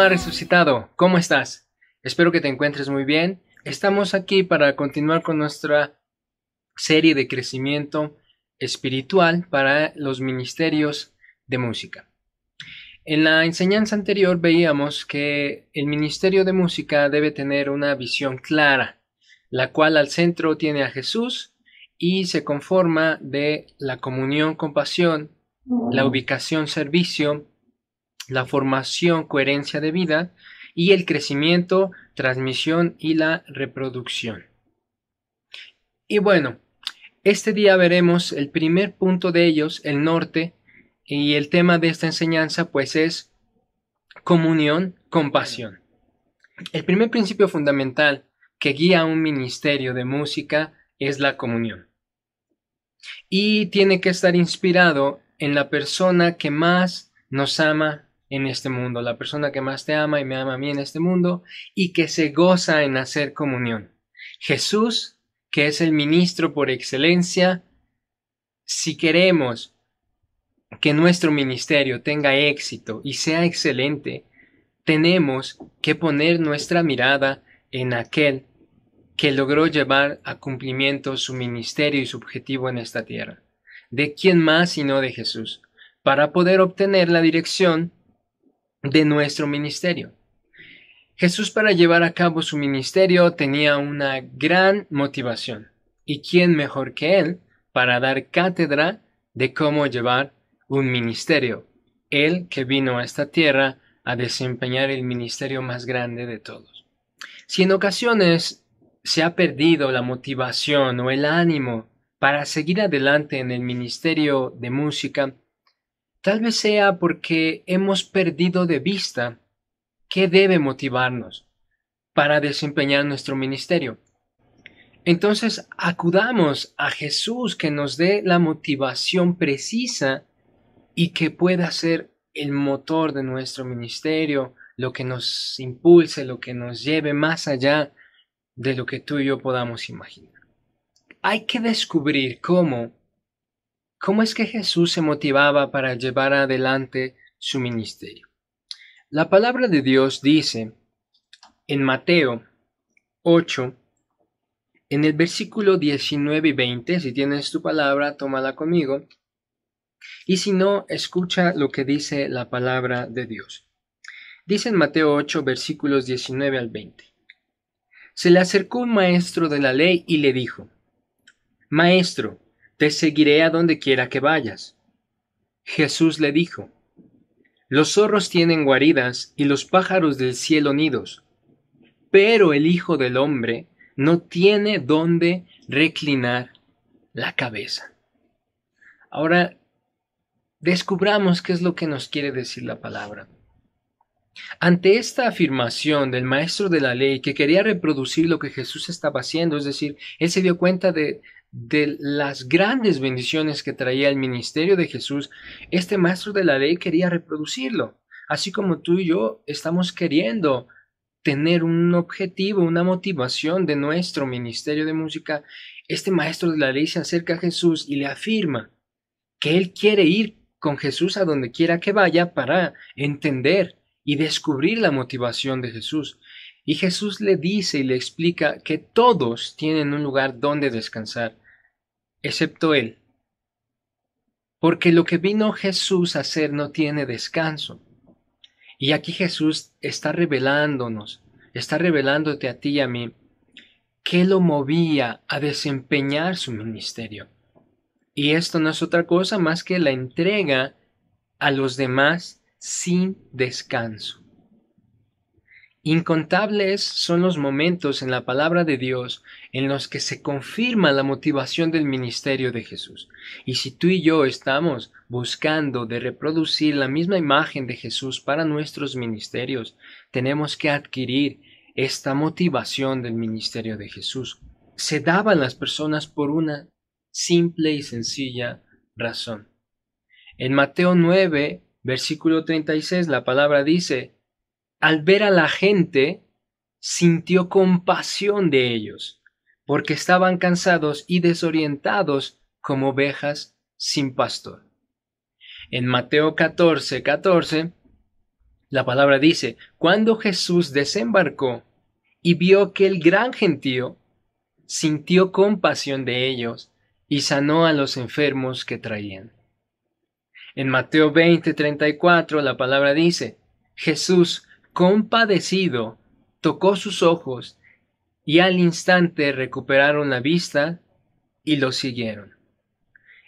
ha resucitado. ¿Cómo estás? Espero que te encuentres muy bien. Estamos aquí para continuar con nuestra serie de crecimiento espiritual para los ministerios de música. En la enseñanza anterior veíamos que el ministerio de música debe tener una visión clara, la cual al centro tiene a Jesús y se conforma de la comunión, compasión, la ubicación, servicio, la formación, coherencia de vida y el crecimiento, transmisión y la reproducción. Y bueno, este día veremos el primer punto de ellos, el norte, y el tema de esta enseñanza pues es comunión, compasión. El primer principio fundamental que guía un ministerio de música es la comunión. Y tiene que estar inspirado en la persona que más nos ama en este mundo, la persona que más te ama y me ama a mí en este mundo y que se goza en hacer comunión. Jesús, que es el ministro por excelencia, si queremos que nuestro ministerio tenga éxito y sea excelente, tenemos que poner nuestra mirada en aquel que logró llevar a cumplimiento su ministerio y su objetivo en esta tierra. ¿De quién más sino de Jesús? Para poder obtener la dirección de nuestro ministerio. Jesús para llevar a cabo su ministerio tenía una gran motivación. ¿Y quién mejor que Él para dar cátedra de cómo llevar un ministerio? Él que vino a esta tierra a desempeñar el ministerio más grande de todos. Si en ocasiones se ha perdido la motivación o el ánimo para seguir adelante en el ministerio de música, Tal vez sea porque hemos perdido de vista qué debe motivarnos para desempeñar nuestro ministerio. Entonces acudamos a Jesús que nos dé la motivación precisa y que pueda ser el motor de nuestro ministerio, lo que nos impulse, lo que nos lleve más allá de lo que tú y yo podamos imaginar. Hay que descubrir cómo ¿Cómo es que Jesús se motivaba para llevar adelante su ministerio? La palabra de Dios dice en Mateo 8, en el versículo 19 y 20, si tienes tu palabra, tómala conmigo, y si no, escucha lo que dice la palabra de Dios. Dice en Mateo 8, versículos 19 al 20. Se le acercó un maestro de la ley y le dijo, Maestro, te seguiré a donde quiera que vayas. Jesús le dijo, Los zorros tienen guaridas y los pájaros del cielo nidos, pero el Hijo del Hombre no tiene dónde reclinar la cabeza. Ahora, descubramos qué es lo que nos quiere decir la palabra. Ante esta afirmación del maestro de la ley que quería reproducir lo que Jesús estaba haciendo, es decir, él se dio cuenta de, de las grandes bendiciones que traía el ministerio de Jesús, este maestro de la ley quería reproducirlo, así como tú y yo estamos queriendo tener un objetivo, una motivación de nuestro ministerio de música, este maestro de la ley se acerca a Jesús y le afirma que él quiere ir con Jesús a donde quiera que vaya para entender y descubrir la motivación de Jesús. Y Jesús le dice y le explica que todos tienen un lugar donde descansar, excepto Él. Porque lo que vino Jesús a hacer no tiene descanso. Y aquí Jesús está revelándonos, está revelándote a ti y a mí, que lo movía a desempeñar su ministerio. Y esto no es otra cosa más que la entrega a los demás sin descanso. Incontables son los momentos en la palabra de Dios en los que se confirma la motivación del ministerio de Jesús. Y si tú y yo estamos buscando de reproducir la misma imagen de Jesús para nuestros ministerios, tenemos que adquirir esta motivación del ministerio de Jesús. Se daban las personas por una simple y sencilla razón. En Mateo 9, versículo 36, la palabra dice, al ver a la gente, sintió compasión de ellos, porque estaban cansados y desorientados como ovejas sin pastor. En Mateo 14, 14, la palabra dice, cuando Jesús desembarcó y vio que el gran gentío, sintió compasión de ellos y sanó a los enfermos que traían. En Mateo 20, 34, la palabra dice, Jesús compadecido, tocó sus ojos y al instante recuperaron la vista y lo siguieron.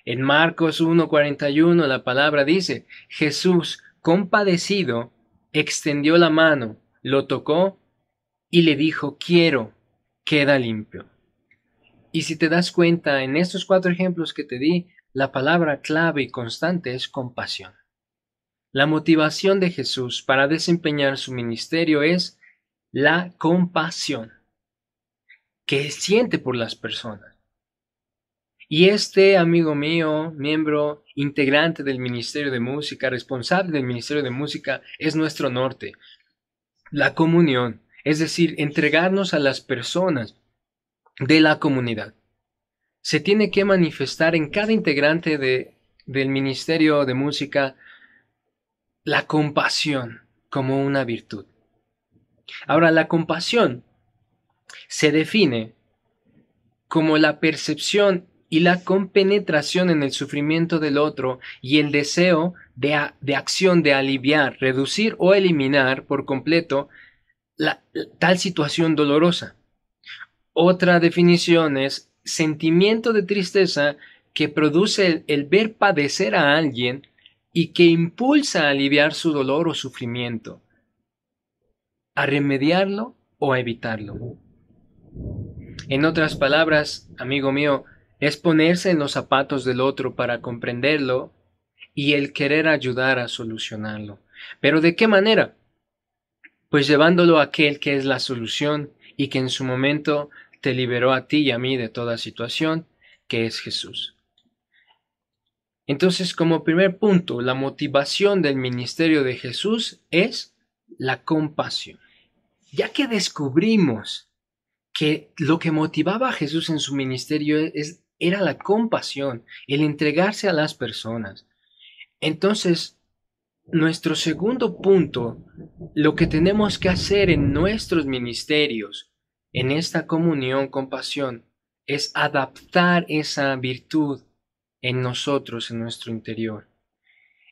En Marcos 1:41 la palabra dice, Jesús, compadecido, extendió la mano, lo tocó y le dijo, quiero, queda limpio. Y si te das cuenta, en estos cuatro ejemplos que te di, la palabra clave y constante es compasión. La motivación de Jesús para desempeñar su ministerio es la compasión que siente por las personas. Y este amigo mío, miembro integrante del Ministerio de Música, responsable del Ministerio de Música, es nuestro norte. La comunión, es decir, entregarnos a las personas de la comunidad. Se tiene que manifestar en cada integrante de, del Ministerio de Música la compasión como una virtud. Ahora, la compasión se define como la percepción y la compenetración en el sufrimiento del otro y el deseo de, acción de aliviar, reducir o eliminar por completo la, tal situación dolorosa. Otra definición es sentimiento de tristeza que produce el ver padecer a alguien y que impulsa a aliviar su dolor o sufrimiento, a remediarlo o a evitarlo. En otras palabras, amigo mío, es ponerse en los zapatos del otro para comprenderlo y el querer ayudar a solucionarlo. Pero ¿de qué manera? Pues llevándolo a aquel que es la solución y que en su momento te liberó a ti y a mí de toda situación, que es Jesús. Entonces, como primer punto, la motivación del ministerio de Jesús es la compasión. Ya que descubrimos que lo que motivaba a Jesús en su ministerio era la compasión, el entregarse a las personas. Entonces, nuestro segundo punto, lo que tenemos que hacer en nuestros ministerios, en esta comunión, compasión, es adaptar esa virtud en nosotros, en nuestro interior.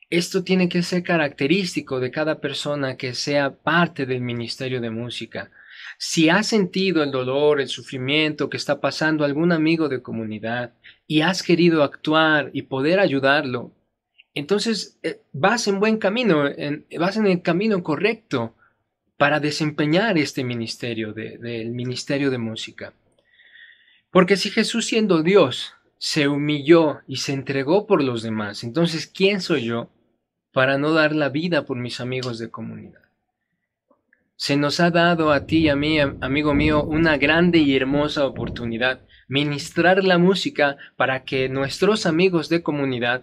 Esto tiene que ser característico de cada persona que sea parte del Ministerio de Música. Si has sentido el dolor, el sufrimiento que está pasando algún amigo de comunidad y has querido actuar y poder ayudarlo, entonces eh, vas en buen camino, vas en el camino correcto para desempeñar este ministerio del ministerio de música. Porque si Jesús siendo Dios se humilló y se entregó por los demás. Entonces, ¿quién soy yo para no dar la vida por mis amigos de comunidad? Se nos ha dado a ti y a mí, amigo mío, una grande y hermosa oportunidad, ministrar la música para que nuestros amigos de comunidad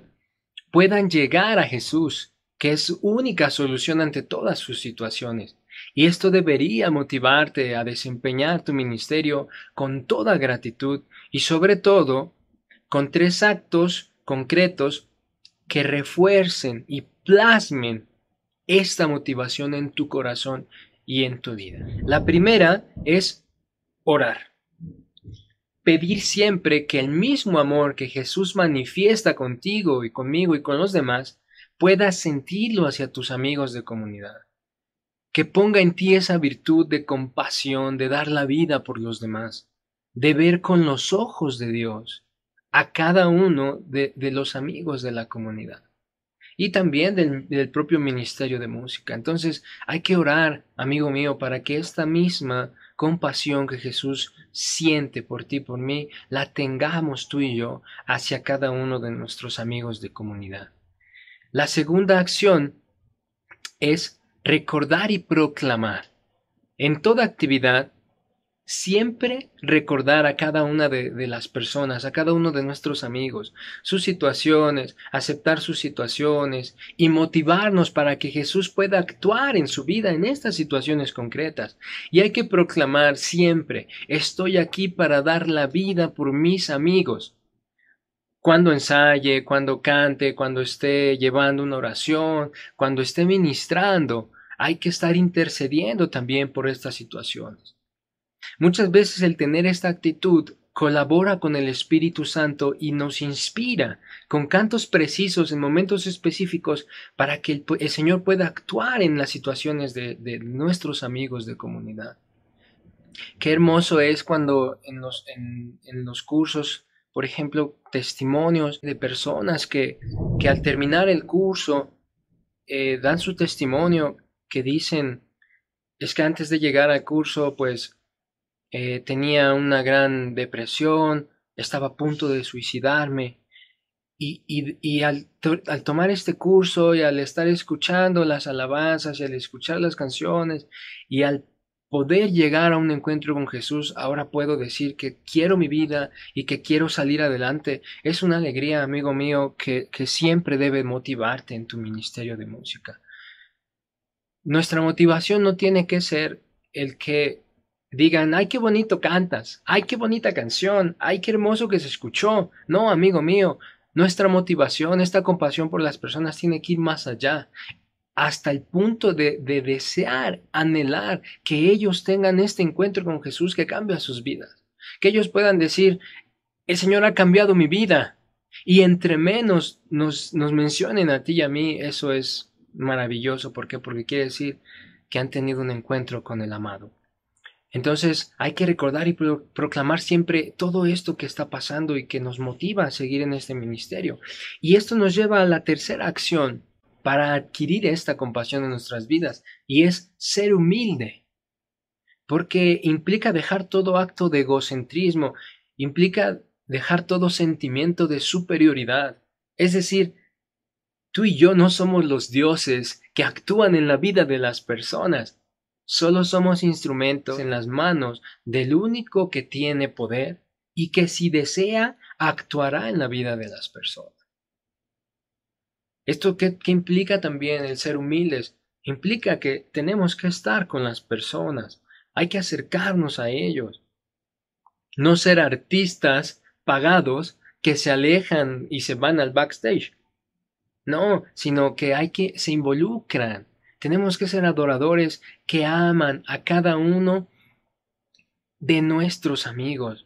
puedan llegar a Jesús, que es única solución ante todas sus situaciones. Y esto debería motivarte a desempeñar tu ministerio con toda gratitud y sobre todo con tres actos concretos que refuercen y plasmen esta motivación en tu corazón y en tu vida. La primera es orar. Pedir siempre que el mismo amor que Jesús manifiesta contigo y conmigo y con los demás puedas sentirlo hacia tus amigos de comunidad. Que ponga en ti esa virtud de compasión, de dar la vida por los demás, de ver con los ojos de Dios, a cada uno de, los amigos de la comunidad y también del, propio ministerio de música. Entonces hay que orar, amigo mío, para que esta misma compasión que Jesús siente por ti, por mí, la tengamos tú y yo hacia cada uno de nuestros amigos de comunidad. La segunda acción es recordar y proclamar. En toda actividad siempre recordar a cada una de, las personas, a cada uno de nuestros amigos, sus situaciones, aceptar sus situaciones y motivarnos para que Jesús pueda actuar en su vida en estas situaciones concretas. Y hay que proclamar siempre, estoy aquí para dar la vida por mis amigos. Cuando ensaye, cuando cante, cuando esté llevando una oración, cuando esté ministrando, hay que estar intercediendo también por estas situaciones. Muchas veces el tener esta actitud colabora con el Espíritu Santo y nos inspira con cantos precisos en momentos específicos para que el, Señor pueda actuar en las situaciones de, de, nuestros amigos de comunidad. Qué hermoso es cuando en los, en, en los cursos, por ejemplo, testimonios de personas que, que al terminar el curso eh, dan su testimonio que dicen, es que antes de llegar al curso, pues eh, tenía una gran depresión, estaba a punto de suicidarme. Y, al, tomar este curso y al estar escuchando las alabanzas y al escuchar las canciones y al poder llegar a un encuentro con Jesús, ahora puedo decir que quiero mi vida y que quiero salir adelante. Es una alegría, amigo mío, que, que siempre debe motivarte en tu ministerio de música. Nuestra motivación no tiene que ser el que digan, ay, qué bonito cantas, ay, qué bonita canción, ay, qué hermoso que se escuchó. No, amigo mío, nuestra motivación, esta compasión por las personas tiene que ir más allá, hasta el punto de, desear, anhelar que ellos tengan este encuentro con Jesús que cambia sus vidas, que ellos puedan decir, el Señor ha cambiado mi vida. Y entre menos nos, nos mencionen a ti y a mí, eso es maravilloso. ¿Por qué? Porque quiere decir que han tenido un encuentro con el amado. Entonces hay que recordar y proclamar siempre todo esto que está pasando y que nos motiva a seguir en este ministerio. Y esto nos lleva a la tercera acción para adquirir esta compasión en nuestras vidas y es ser humilde. Porque implica dejar todo acto de egocentrismo, implica dejar todo sentimiento de superioridad. Es decir, tú y yo no somos los dioses que actúan en la vida de las personas. Solo somos instrumentos en las manos del único que tiene poder y que si desea actuará en la vida de las personas. Esto qué implica también el ser humildes, implica que tenemos que estar con las personas, hay que acercarnos a ellos, no ser artistas pagados que se alejan y se van al backstage. No, sino que hay que se involucran, tenemos que ser adoradores que aman a cada uno de nuestros amigos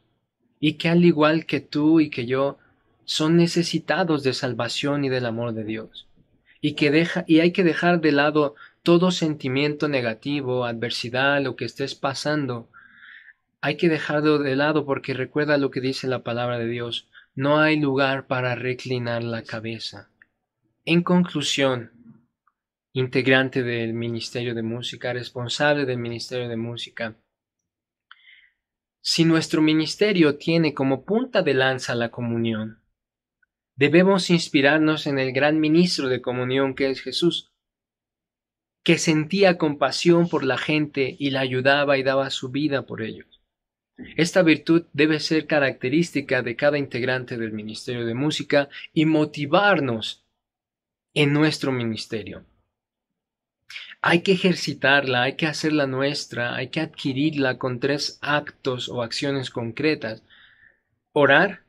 y que al igual que tú y que yo son necesitados de salvación y del amor de Dios. Y que deja y hay que dejar de lado todo sentimiento negativo, adversidad, lo que estés pasando. Hay que dejarlo de lado porque recuerda lo que dice la palabra de Dios. No hay lugar para reclinar la cabeza. En conclusión, integrante del Ministerio de Música, responsable del Ministerio de Música. Si nuestro ministerio tiene como punta de lanza la comunión, debemos inspirarnos en el gran ministro de comunión que es Jesús, que sentía compasión por la gente y la ayudaba y daba su vida por ellos. Esta virtud debe ser característica de cada integrante del Ministerio de Música y motivarnos en nuestro ministerio hay que ejercitarla, hay que hacerla nuestra, hay que adquirirla con tres actos o acciones concretas. Orar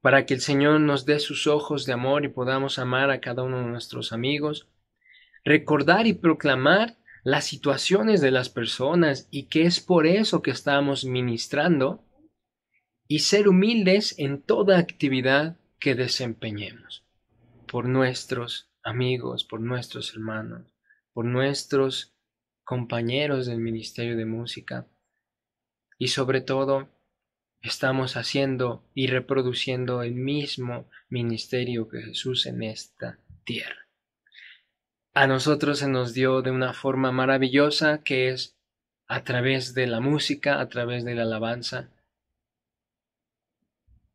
para que el Señor nos dé sus ojos de amor y podamos amar a cada uno de nuestros amigos. Recordar y proclamar las situaciones de las personas y que es por eso que estamos ministrando. Y ser humildes en toda actividad que desempeñemos por nuestros amigos, por nuestros hermanos por nuestros compañeros del Ministerio de Música. Y sobre todo, estamos haciendo y reproduciendo el mismo ministerio que Jesús en esta tierra. A nosotros se nos dio de una forma maravillosa que es a través de la música, a través de la alabanza.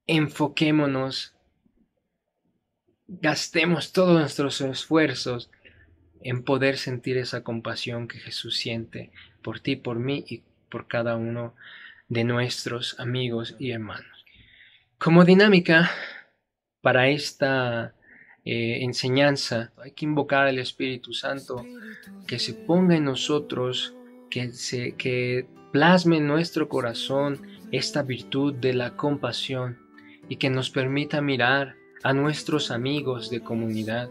Enfoquémonos, gastemos todos nuestros esfuerzos en poder sentir esa compasión que Jesús siente por ti, por mí y por cada uno de nuestros amigos y hermanos. Como dinámica para esta eh, enseñanza, hay que invocar al Espíritu Santo que se ponga en nosotros, que, se, que plasme en nuestro corazón esta virtud de la compasión y que nos permita mirar a nuestros amigos de comunidad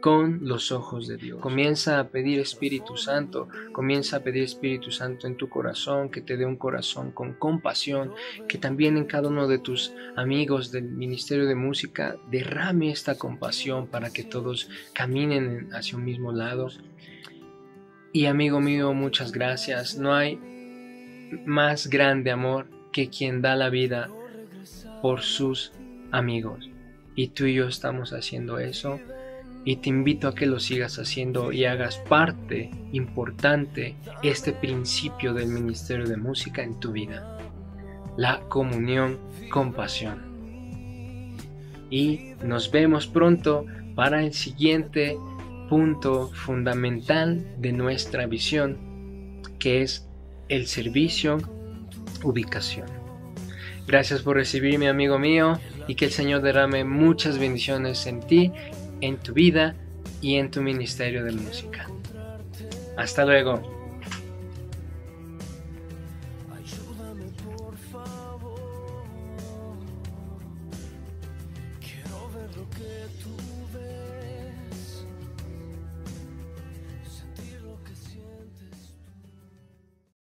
con los ojos de Dios. Comienza a pedir Espíritu Santo, comienza a pedir Espíritu Santo en tu corazón, que te dé un corazón con compasión, que también en cada uno de tus amigos del Ministerio de Música derrame esta compasión para que todos caminen hacia un mismo lado. Y amigo mío, muchas gracias. No hay más grande amor que quien da la vida por sus amigos. Y tú y yo estamos haciendo eso y te invito a que lo sigas haciendo y hagas parte importante este principio del Ministerio de Música en tu vida, la comunión con pasión. Y nos vemos pronto para el siguiente punto fundamental de nuestra visión, que es el servicio, ubicación. Gracias por recibirme, amigo mío, y que el Señor derrame muchas bendiciones en ti en tu vida y en tu ministerio de música. Hasta luego.